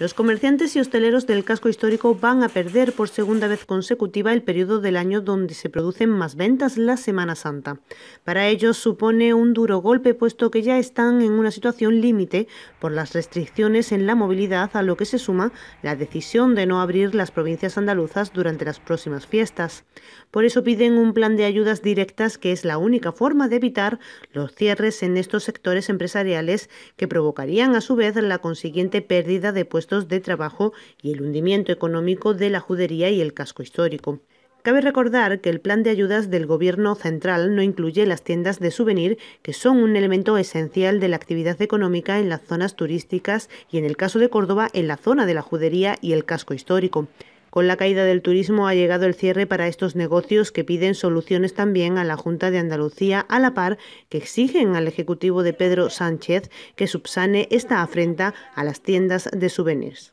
Los comerciantes y hosteleros del casco histórico van a perder por segunda vez consecutiva el periodo del año donde se producen más ventas la Semana Santa. Para ellos supone un duro golpe puesto que ya están en una situación límite por las restricciones en la movilidad a lo que se suma la decisión de no abrir las provincias andaluzas durante las próximas fiestas. Por eso piden un plan de ayudas directas que es la única forma de evitar los cierres en estos sectores empresariales que provocarían a su vez la consiguiente pérdida de puestos de trabajo y el hundimiento económico de la judería y el casco histórico. Cabe recordar que el plan de ayudas del Gobierno central no incluye las tiendas de souvenir, que son un elemento esencial de la actividad económica en las zonas turísticas y, en el caso de Córdoba, en la zona de la judería y el casco histórico. Con la caída del turismo ha llegado el cierre para estos negocios que piden soluciones también a la Junta de Andalucía, a la par que exigen al Ejecutivo de Pedro Sánchez que subsane esta afrenta a las tiendas de souvenirs.